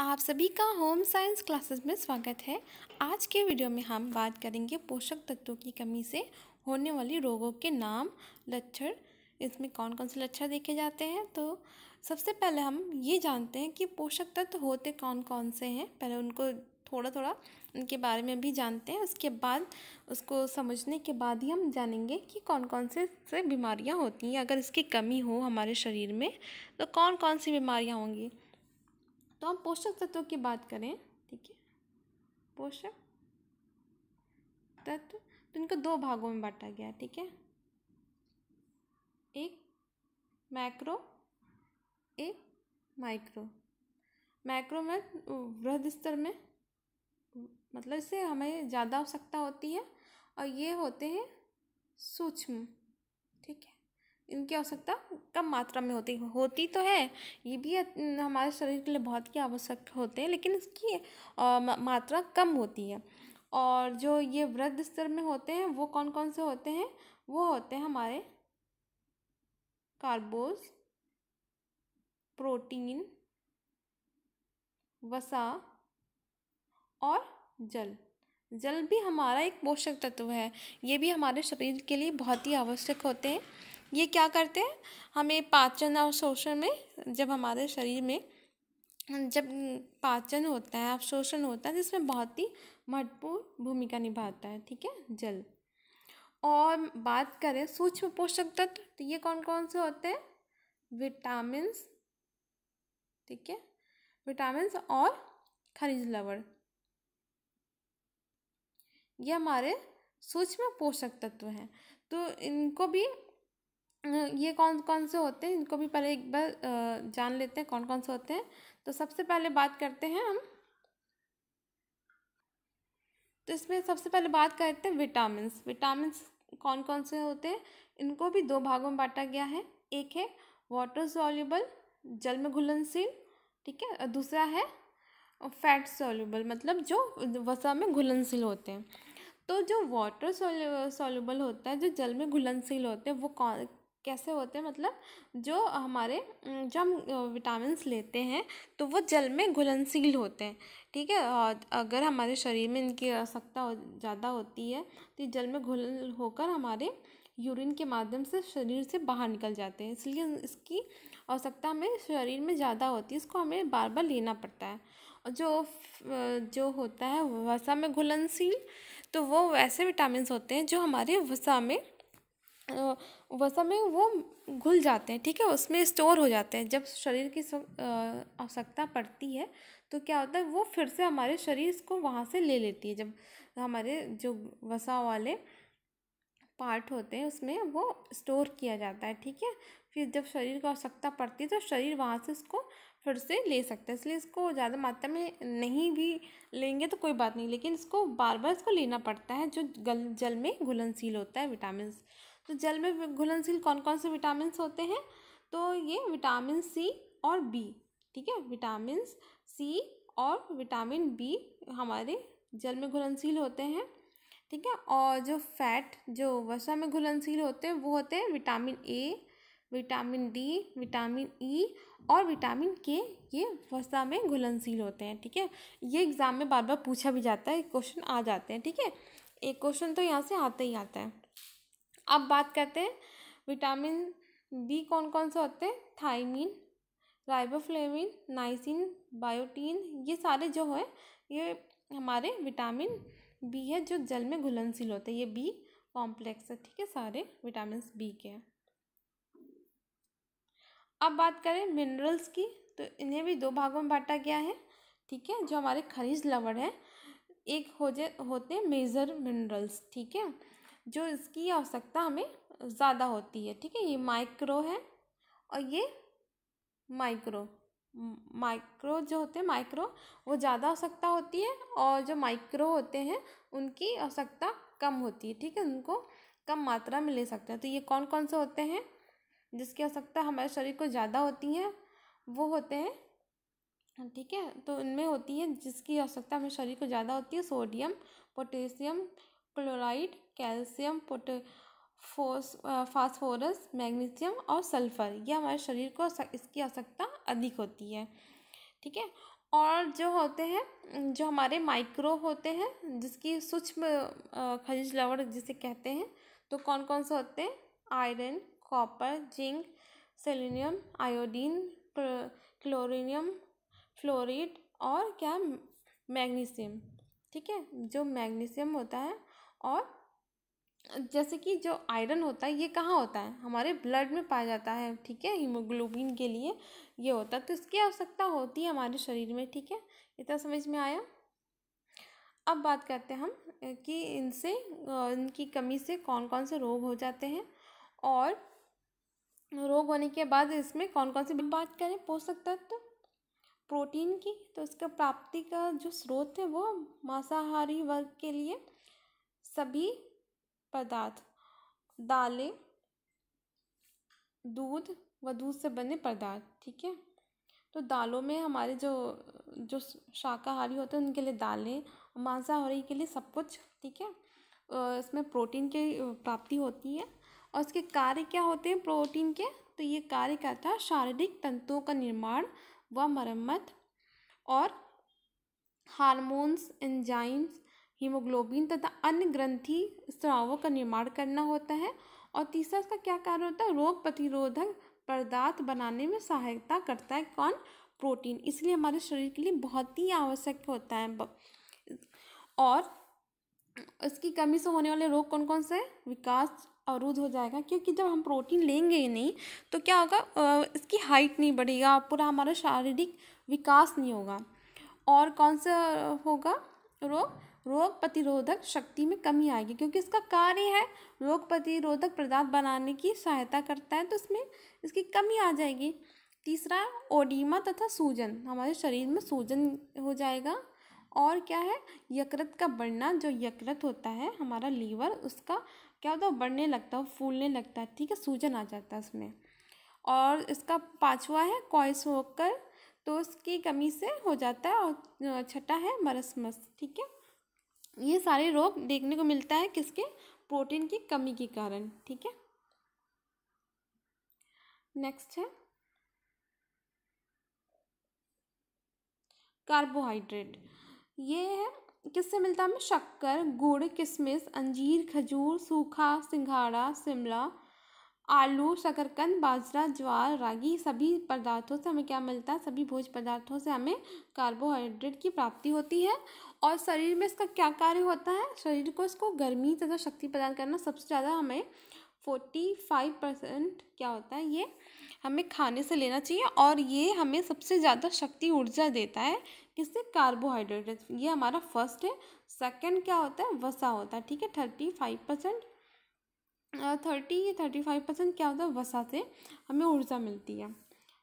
आप सभी का होम साइंस क्लासेस में स्वागत है आज के वीडियो में हम बात करेंगे पोषक तत्वों की कमी से होने वाली रोगों के नाम लक्षण इसमें कौन कौन से लक्षण देखे जाते हैं तो सबसे पहले हम ये जानते हैं कि पोषक तत्व होते कौन कौन से हैं पहले उनको थोड़ा थोड़ा उनके बारे में भी जानते हैं उसके बाद उसको समझने के बाद ही हम जानेंगे कि कौन कौन से से बीमारियाँ होती हैं अगर इसकी कमी हो हमारे शरीर में तो कौन कौन सी बीमारियाँ होंगी तो हम पोषक तत्वों की बात करें ठीक है पोषक तत्व तो इनको दो भागों में बांटा गया ठीक है एक मैक्रो एक माइक्रो माइक्रो में वृहद स्तर में मतलब इससे हमें ज़्यादा आवश्यकता होती है और ये होते हैं सूक्ष्म इनकी आवश्यकता कम मात्रा में होती होती तो है ये भी हमारे शरीर के लिए बहुत ही आवश्यक होते हैं लेकिन इसकी मात्रा कम होती है और जो ये वृद्ध स्तर में होते हैं वो कौन कौन से होते हैं वो होते हैं हमारे कार्बोज प्रोटीन वसा और जल जल भी हमारा एक पोषक तत्व है ये भी हमारे शरीर के लिए बहुत ही आवश्यक होते हैं ये क्या करते हैं हमें पाचन और शोषण में जब हमारे शरीर में जब पाचन होता है अवशोषण होता है जिसमें तो बहुत ही महत्वपूर्ण भूमिका निभाता है ठीक है जल और बात करें सूक्ष्म पोषक तत्व तो ये कौन कौन से होते हैं विटामिन ठीक है विटामिन और खनिज लवण ये हमारे सूक्ष्म पोषक तत्व हैं तो इनको भी ये कौन कौन से होते हैं इनको भी पहले एक बार जान लेते हैं कौन कौन से होते हैं तो सबसे पहले बात करते हैं हम तो इसमें सबसे पहले बात करते हैं विटामिन विटामिन कौन कौन से होते हैं इनको भी दो भागों में बांटा गया है एक है वाटर सोल्यूबल जल में घुलनशील ठीक है दूसरा है फैट सोल्यूबल मतलब जो वसा में घुलनशील होते हैं तो जो वाटर सोल्यूबल होता है जो जल में घुलनशील होते हैं वो कौन कैसे होते हैं मतलब जो हमारे जो हम विटामिन लेते हैं तो वो जल में घुलनशील होते हैं ठीक है और अगर हमारे शरीर में इनकी आवश्यकता हो, ज़्यादा होती है तो जल में घुल होकर हमारे यूरिन के माध्यम से शरीर से बाहर निकल जाते हैं इसलिए इसकी आवश्यकता हमें शरीर में ज़्यादा होती है इसको हमें बार बार लेना पड़ता है और जो जो होता है वसा में घुलनशील तो वो वैसे विटामिन होते हैं जो हमारे वसा में वसा में वो घुल जाते हैं ठीक है उसमें स्टोर हो जाते हैं जब शरीर की आवश्यकता पड़ती है तो क्या होता है वो फिर से हमारे शरीर को वहाँ से ले लेती है जब हमारे जो वसा वाले पार्ट होते हैं उसमें वो स्टोर किया जाता है ठीक है फिर जब शरीर को आवश्यकता पड़ती है तो शरीर वहाँ से उसको फिर से ले सकता है इसलिए इसको ज़्यादा मात्रा में नहीं भी लेंगे तो कोई बात नहीं लेकिन इसको बार बार इसको लेना पड़ता है जो गल जल में घुलनशील होता है विटामिन तो जल में घुलनशील कौन कौन से विटामिन होते हैं तो ये विटामिन सी और बी ठीक है विटामिन सी और विटामिन बी हमारे जल में घुलनशील होते हैं ठीक है और जो फैट जो वसा में घुलनशील होते हैं वो होते हैं vitamin A vitamin D vitamin E और विटामिन के ये वसा में घुलनशील होते हैं ठीक है ये एग्ज़ाम में बार बार पूछा भी जाता है क्वेश्चन आ जाते हैं ठीक है एक क्वेश्चन तो यहाँ से आता ही आता है अब बात करते हैं विटामिन बी कौन कौन से होते हैं थाइमिन राइबोफ्लेविन नाइसिन बायोटीन ये सारे जो है ये हमारे विटामिन बी है जो जल में घुलनशील होते हैं ये बी कॉम्प्लेक्स है ठीक है सारे विटामिन बी के हैं अब बात करें मिनरल्स की तो इन्हें भी दो भागों में बांटा गया है ठीक है जो हमारे खनिज लवण हैं एक हो जाए होते हैं मेजर मिनरल्स ठीक है जो इसकी आवश्यकता हमें ज़्यादा होती है ठीक है ये माइक्रो है और ये माइक्रो माइक्रो जो होते हैं माइक्रो वो ज़्यादा आवश्यकता होती है और जो माइक्रो होते हैं उनकी आवश्यकता कम होती है ठीक है उनको कम मात्रा में ले सकते हैं तो ये कौन कौन से होते हैं जिसकी आवश्यकता हमारे शरीर को ज़्यादा होती है वो होते हैं ठीक है तो इनमें होती है जिसकी आवश्यकता हमें शरीर को ज़्यादा होती है सोडियम पोटेशियम क्लोराइड कैल्शियम पोट फोस फास्फोरस मैग्नीशियम और सल्फ़र यह हमारे शरीर को इसकी आवश्यकता अधिक होती है ठीक है और जो होते हैं जो हमारे माइक्रो होते हैं जिसकी सूक्ष्म खनिज लवण जिसे कहते हैं तो कौन कौन से होते हैं iron copper zinc selenium iodine क्लोरिनियम फ्लोरिड और क्या मैग्नीशियम ठीक है जो मैग्नीशियम होता है और जैसे कि जो आयरन होता है ये कहाँ होता है हमारे ब्लड में पाया जाता है ठीक है हीमोग्लोबिन के लिए ये होता है तो इसकी आवश्यकता होती है हमारे शरीर में ठीक है इतना समझ में आया अब बात करते हैं हम कि इनसे इनकी कमी से कौन कौन से रोग हो जाते हैं और रोग होने के बाद इसमें कौन कौन से बात करें पोषक तत्व तो? प्रोटीन की तो इसका प्राप्ति का जो स्रोत है वो मांसाहारी वर्ग के लिए सभी पदार्थ दालें दूध व दूध से बने पदार्थ ठीक है तो दालों में हमारे जो जो शाकाहारी होते हैं उनके लिए दालें मांसाहारी के लिए सब कुछ ठीक है इसमें प्रोटीन की प्राप्ति होती है और इसके कार्य क्या होते हैं प्रोटीन के तो ये कार्य करता है शारीरिक तंतुओं का निर्माण व मरम्मत और हार्मोन्स एंजाइम्स हीमोग्लोबिन तथा अन्य ग्रंथि स्रावों का निर्माण करना होता है और तीसरा इसका क्या कार्य होता है रोग प्रतिरोधक पदार्थ बनाने में सहायता करता है कौन प्रोटीन इसलिए हमारे शरीर के लिए बहुत ही आवश्यक होता है और इसकी कमी से होने वाले रोग कौन कौन से विकास अवरुद्ध हो जाएगा क्योंकि जब हम प्रोटीन लेंगे ही नहीं तो क्या होगा इसकी हाइट नहीं बढ़ेगा पूरा हमारा शारीरिक विकास नहीं होगा और कौन सा होगा रोग रोग प्रतिरोधक शक्ति में कमी आएगी क्योंकि इसका कार्य है रोग प्रतिरोधक पदार्थ बनाने की सहायता करता है तो इसमें इसकी कमी आ जाएगी तीसरा ओडीमा तथा सूजन हमारे शरीर में सूजन हो जाएगा और क्या है यकृत का बढ़ना जो यकृत होता है हमारा लीवर उसका क्या होता है बढ़ने लगता है फूलने लगता है ठीक है सूजन आ जाता है उसमें और इसका पांचवा है कॉइस होकर तो उसकी कमी से हो जाता है और छठा है मरसमस ठीक है ये सारे रोग देखने को मिलता है किसके प्रोटीन की कमी के कारण ठीक है नेक्स्ट है कार्बोहाइड्रेट ये है किससे मिलता है हमें शक्कर गुड़ किशमिश अंजीर खजूर सूखा सिंघाड़ा शिमला आलू शकरकंद बाजरा ज्वार रागी सभी पदार्थों से हमें क्या मिलता है सभी भोज पदार्थों से हमें कार्बोहाइड्रेट की प्राप्ति होती है और शरीर में इसका क्या कार्य होता है शरीर को इसको गर्मी तथा शक्ति प्रदान करना सबसे ज़्यादा हमें फोर्टी फाइव परसेंट क्या होता है ये हमें खाने से लेना चाहिए और ये हमें सबसे ज़्यादा शक्ति ऊर्जा देता है किससे कार्बोहाइड्रेट ये हमारा फर्स्ट है सेकंड क्या होता है वसा होता है ठीक है थर्टी फाइव परसेंट थर्टी या थर्टी फाइव परसेंट क्या होता है वसा से हमें ऊर्जा मिलती है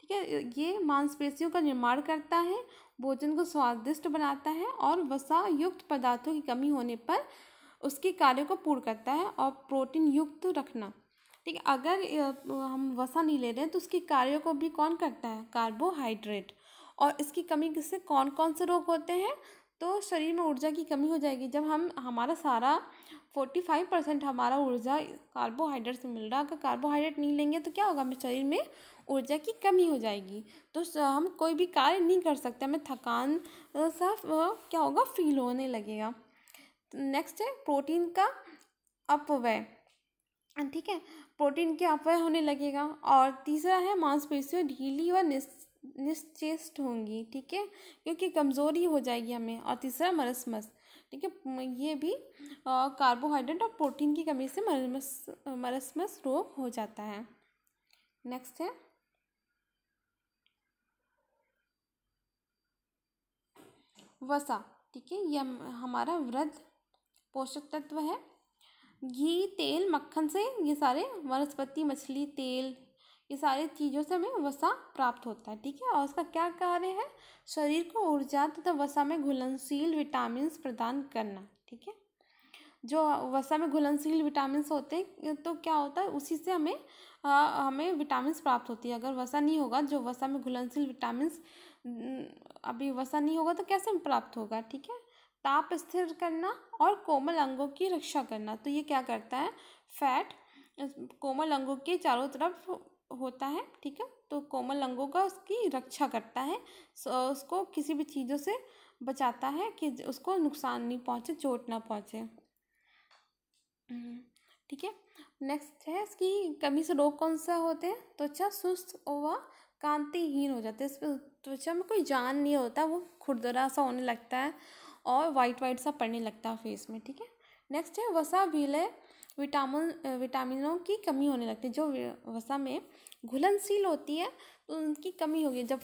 ठीक है ये मांसपेशियों का निर्माण करता है भोजन को स्वादिष्ट बनाता है और वसा युक्त पदार्थों की कमी होने पर उसके कार्य को पूर्ण करता है और प्रोटीन युक्त रखना ठीक है अगर हम वसा नहीं ले रहे हैं तो उसके कार्यों को भी कौन करता है कार्बोहाइड्रेट और इसकी कमी से कौन कौन से रोग होते हैं तो शरीर में ऊर्जा की कमी हो जाएगी जब हम हमारा सारा फोर्टी फाइव परसेंट हमारा ऊर्जा कार्बोहाइड्रेट से मिल रहा है अगर कार्बोहाइड्रेट नहीं लेंगे तो क्या होगा हमें शरीर में ऊर्जा की कमी हो जाएगी तो हम कोई भी कार्य नहीं कर सकते हमें थकान सा क्या होगा फील होने लगेगा नेक्स्ट है प्रोटीन का अपव्यय ठीक है प्रोटीन के अपव्यय होने लगेगा और तीसरा है मांसपेशियों ढीली व निस् निश्चेष्ट होंगी ठीक है क्योंकि कमज़ोरी हो जाएगी हमें और तीसरा मरसमस ठीक है ये भी कार्बोहाइड्रेट और प्रोटीन की कमी से मरमस मरसमस रोग हो जाता है नेक्स्ट है वसा ठीक है यह हमारा वृद्ध पोषक तत्व है घी तेल मक्खन से ये सारे वनस्पति मछली तेल ये सारी चीज़ों से हमें वसा प्राप्त होता है ठीक है और उसका क्या कार्य है शरीर को ऊर्जा तथा वसा में घुलनशील विटामिन प्रदान करना ठीक है जो वसा में घुलनशील विटामिन होते हैं तो क्या होता है उसी से हमें आ, हमें विटामिन प्राप्त होती है अगर वसा नहीं होगा जो वसा में घुलनशील विटामिन अभी वसा नहीं होगा तो कैसे प्राप्त होगा ठीक है ताप स्थिर करना और कोमल अंगों की रक्षा करना तो ये क्या करता है फैट कोमल अंगों के चारों तरफ होता है ठीक है तो कोमल अंगों का उसकी रक्षा करता है उसको किसी भी चीज़ों से बचाता है कि उसको नुकसान नहीं पहुँचे चोट ना पहुँचे हम्म, ठीक है नेक्स्ट है इसकी कमी से रोग कौन सा होते हैं त्वचा सुस्त व कांतिहीन हो जाते हैं इस त्वचा में कोई जान नहीं होता वो खुरदरा सा होने लगता है और वाइट वाइट सा पड़ने लगता है फेस में ठीक है नेक्स्ट है वसा विलय विटामिन विटामिनों की कमी होने लगती है जो वसा में घुलनशील होती है तो उनकी कमी होगी जब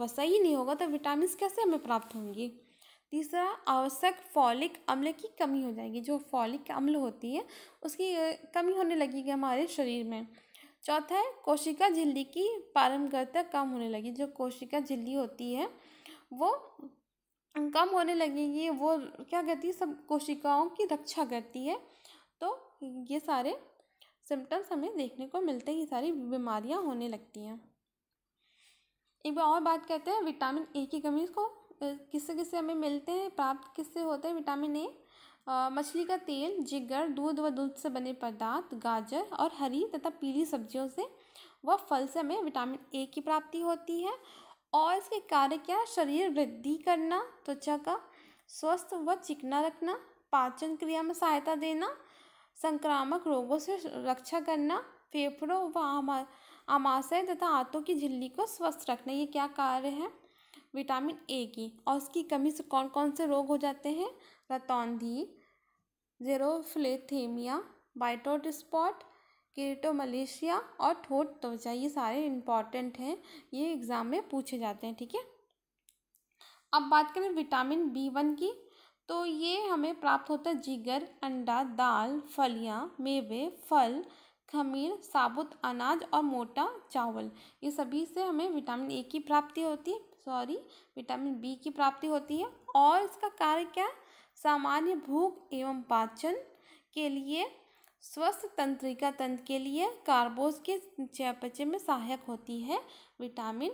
वसा ही नहीं होगा तो विटामिन कैसे हमें प्राप्त होंगी तीसरा आवश्यक फॉलिक अम्ल की कमी हो जाएगी जो फॉलिक अम्ल होती है उसकी कमी होने लगेगी हमारे शरीर में चौथा है कोशिका झिल्ली की पारंगता कम होने लगी जो कोशिका झिल्ली होती है वो कम होने लगेगी वो क्या करती है सब कोशिकाओं की रक्षा करती है ये सारे सिम्टम्स हमें देखने को मिलते हैं ये सारी बीमारियाँ होने लगती हैं एक बार और बात करते हैं विटामिन ए की कमी को किससे किससे हमें मिलते हैं प्राप्त किससे होते हैं विटामिन ए मछली का तेल जिगर दूध व दूध से बने पदार्थ गाजर और हरी तथा पीली सब्जियों से व फल से हमें विटामिन ए की प्राप्ति होती है और इसके कार्य क्या शरीर वृद्धि करना त्वचा का स्वस्थ व चिकना रखना पाचन क्रिया में सहायता देना संक्रामक रोगों से रक्षा करना फेफड़ों व आमा आमाशय तथा हाथों की झिल्ली को स्वस्थ रखना ये क्या कार्य है विटामिन ए की और उसकी कमी से कौन कौन से रोग हो जाते हैं रतौंधी जेरोफ्लेथेमिया बाइटोट स्पॉट किरीटो मलेशिया और ठोट त्वचा ये सारे इम्पॉर्टेंट हैं ये एग्ज़ाम में पूछे जाते हैं ठीक है अब बात करें विटामिन बी वन की तो ये हमें प्राप्त होता है जिगर अंडा दाल फलियाँ मेवे फल खमीर साबुत अनाज और मोटा चावल ये सभी से हमें विटामिन ए की प्राप्ति होती है सॉरी विटामिन बी की प्राप्ति होती है और इसका कार्य क्या सामान्य भूख एवं पाचन के लिए स्वस्थ तंत्रिका तंत्र के लिए कार्बोज के चयापचय में सहायक होती है विटामिन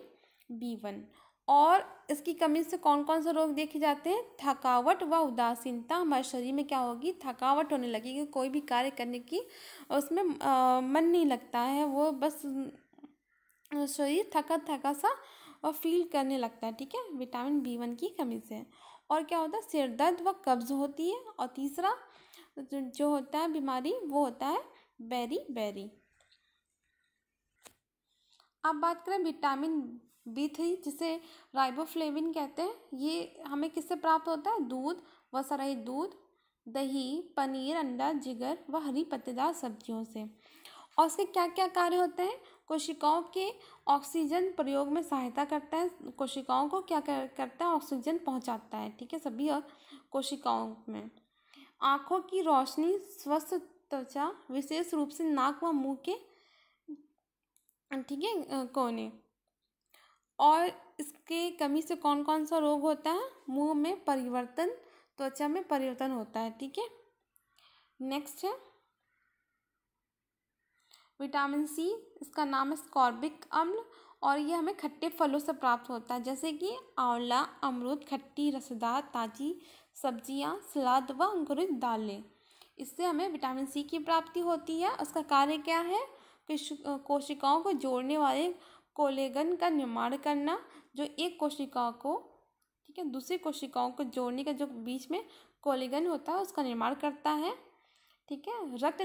बी वन और इसकी कमी से कौन कौन से रोग देखे जाते हैं थकावट व उदासीनता हमारे शरीर में क्या होगी थकावट होने लगेगी कोई भी कार्य करने की उसमें आ, मन नहीं लगता है वो बस शरीर थका थका सा और फील करने लगता है ठीक है विटामिन बी वन की कमी से और क्या होता है सिर दर्द व कब्ज़ होती है और तीसरा जो होता है बीमारी वो होता है बेरी बेरी अब बात करें विटामिन बी थ्री जिसे राइबोफ्लेविन कहते हैं ये हमें किससे प्राप्त होता है दूध व सराई दूध दही पनीर अंडा जिगर व हरी पत्तेदार सब्जियों से और उसके क्या क्या कार्य होते हैं कोशिकाओं के ऑक्सीजन प्रयोग में सहायता करता है कोशिकाओं को क्या कर, करता है ऑक्सीजन पहुंचाता है ठीक है सभी कोशिकाओं में आँखों की रोशनी स्वस्थ त्वचा विशेष रूप से नाक व मुंह के ठीक है कोने और इसके कमी से कौन कौन सा रोग होता है मुंह में परिवर्तन त्वचा में परिवर्तन होता है ठीक है नेक्स्ट है विटामिन सी इसका नाम है स्कॉर्बिक अम्ल और ये हमें खट्टे फलों से प्राप्त होता है जैसे कि आंवला अमरूद खट्टी रसदार ताजी सब्जियां सलाद व अंकुरित दालें इससे हमें विटामिन सी की प्राप्ति होती है उसका कार्य क्या है कि कोशिकाओं को जोड़ने वाले कोलेगन का निर्माण करना जो एक कोशिकाओं को ठीक है दूसरी कोशिकाओं को जोड़ने का जो बीच में कोलेगन होता है उसका निर्माण करता है ठीक है रक्त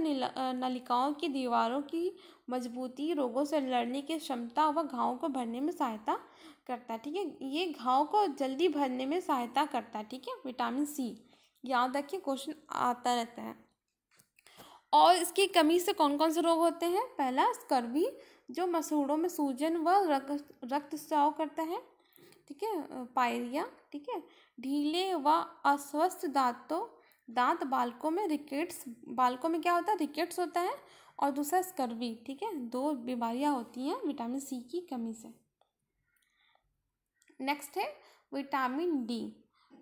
नलिकाओं की दीवारों की मजबूती रोगों से लड़ने की क्षमता व घावों को भरने में सहायता करता है ठीक है ये घाव को जल्दी भरने में सहायता करता है ठीक है विटामिन सी याद रखिए क्वेश्चन आता रहता है और इसकी कमी से कौन कौन से रोग होते हैं पहला स्कर्वी जो मसूड़ों में सूजन व रक्त रक्तस्राव करता है ठीक है पायरिया ठीक है ढीले व अस्वस्थ दांतों दांत बालकों में रिकेट्स बालकों में क्या होता है रिकेट्स होता है और दूसरा स्कर्वी ठीक है दो बीमारियां होती हैं विटामिन सी की कमी से नेक्स्ट है विटामिन डी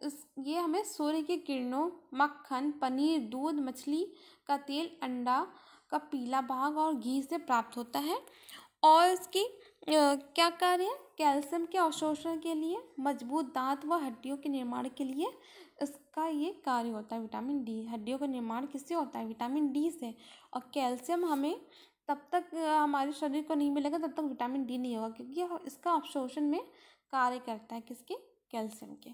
इस ये हमें सूर्य की किरणों मक्खन पनीर दूध मछली का तेल अंडा का पीला भाग और घी से प्राप्त होता है और इसकी क्या कार्य है कैल्शियम के अवशोषण के लिए मजबूत दांत व हड्डियों के निर्माण के लिए इसका ये कार्य होता है विटामिन डी हड्डियों का निर्माण किससे होता है विटामिन डी से और कैल्शियम हमें तब तक हमारे शरीर को नहीं मिलेगा तब तक विटामिन डी नहीं होगा क्योंकि इसका अवशोषण में कार्य करता है किसके कैल्शियम के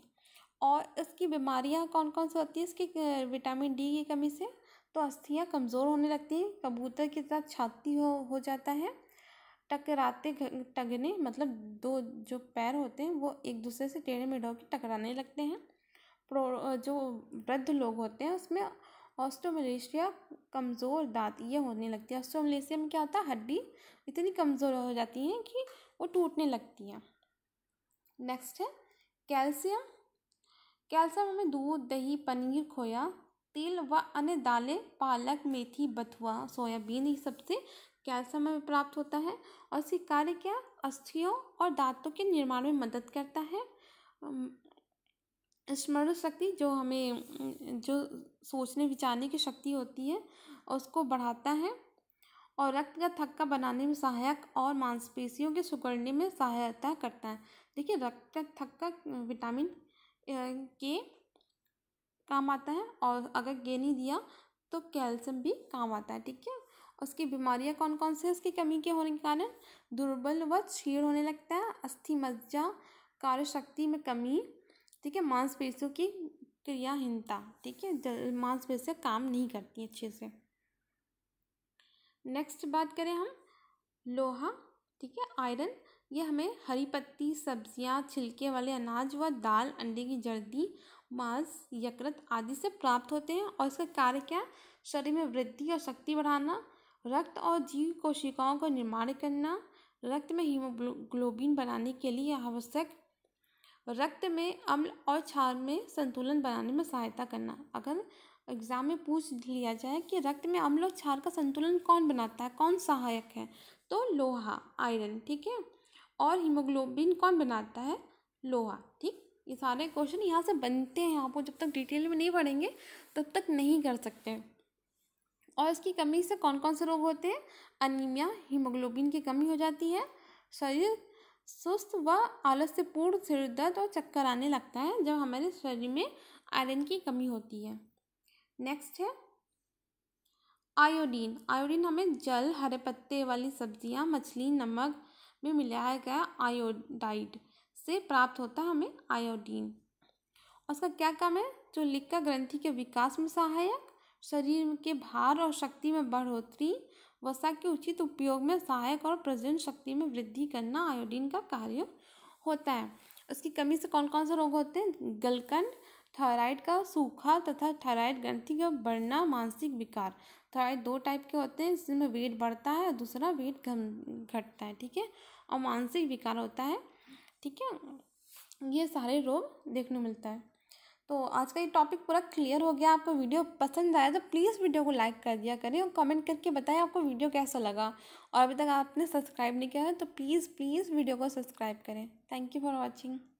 और इसकी बीमारियाँ कौन कौन सी होती है इसकी विटामिन डी की कमी से तो अस्थियाँ कमज़ोर होने लगती हैं कबूतर की तरह छाती हो हो जाता है टकराते टगने मतलब दो जो पैर होते हैं वो एक दूसरे से टेढ़े में होकर टकराने लगते हैं प्रो जो वृद्ध लोग होते हैं उसमें ऑस्टोमलेशिया कमज़ोर दांत ये होने लगती है ऑस्टोमलेशिया में क्या होता है हड्डी इतनी कमज़ोर हो जाती है कि वो टूटने लगती हैं नेक्स्ट है कैल्शियम कैल्शियम हमें दूध दही पनीर खोया तिल व अन्य दालें पालक मेथी बथुआ सोयाबीन ये सबसे कैल्शियम में प्राप्त होता है और इसके कार्य क्या अस्थियों और दांतों के निर्माण में मदद करता है स्मरण शक्ति जो हमें जो सोचने विचारने की शक्ति होती है उसको बढ़ाता है और रक्त का थक्का बनाने में सहायक और मांसपेशियों के सुगड़ने में सहायता करता है देखिए रक्त का थक्का विटामिन के काम आता है और अगर गेनी दिया तो कैल्शियम भी काम आता है ठीक है उसकी बीमारियाँ कौन कौन सी उसकी कमी के होने के कारण दुर्बल व क्षीण होने लगता है अस्थि मज्जा कार्य शक्ति में कमी ठीक है मांसपेशियों की क्रियाहीनता ठीक है जल मांसपेशियाँ काम नहीं करती अच्छे से नेक्स्ट बात करें हम लोहा ठीक है आयरन ये हमें हरी पत्ती सब्जियां छिलके वाले अनाज व दाल अंडे की जर्दी मांस यकृत आदि से प्राप्त होते हैं और इसका कार्य क्या है शरीर में वृद्धि और शक्ति बढ़ाना रक्त और जीव कोशिकाओं का निर्माण करना रक्त में हीमोग्लोबिन बनाने के लिए आवश्यक रक्त में अम्ल और क्षार में संतुलन बनाने में सहायता करना अगर एग्जाम में पूछ लिया जाए कि रक्त में अम्ल और क्षार का संतुलन कौन बनाता है कौन सहायक है तो लोहा आयरन ठीक है और हीमोग्लोबिन कौन बनाता है लोहा ठीक ये सारे क्वेश्चन यहाँ से बनते हैं आप जब तक डिटेल में नहीं पढ़ेंगे तब तक नहीं कर सकते और इसकी कमी से कौन कौन से रोग होते हैं अनिमिया हीमोग्लोबिन की कमी हो जाती है शरीर सुस्त व आलस्यपूर्ण सिर दर्द और चक्कर आने लगता है जब हमारे शरीर में आयरन की कमी होती है नेक्स्ट है आयोडीन आयोडीन हमें जल हरे पत्ते वाली सब्जियां मछली नमक में मिलाया गया आयोडाइड से प्राप्त होता है हमें आयोडीन उसका क्या काम है जो लिक्का ग्रंथि के विकास में सहायक शरीर के भार और शक्ति में बढ़ोतरी वसा के उचित उपयोग में सहायक और प्रजनन शक्ति में वृद्धि करना आयोडीन का कार्य होता है उसकी कमी से कौन कौन से रोग होते हैं गलकंड थायराइड का सूखा तथा थायराइड ग्रंथि का बढ़ना मानसिक विकार थायराइड दो टाइप के होते हैं जिसमें वेट बढ़ता है और दूसरा वेट घम घटता है ठीक है और मानसिक विकार होता है ठीक है ये सारे रोग देखने मिलता है तो आज का ये टॉपिक पूरा क्लियर हो गया आपको वीडियो पसंद आया तो प्लीज़ वीडियो को लाइक कर दिया करें और कमेंट करके बताएं आपको वीडियो कैसा लगा और अभी तक आपने सब्सक्राइब नहीं किया है तो प्लीज़ प्लीज़ वीडियो को सब्सक्राइब करें थैंक यू फॉर वॉचिंग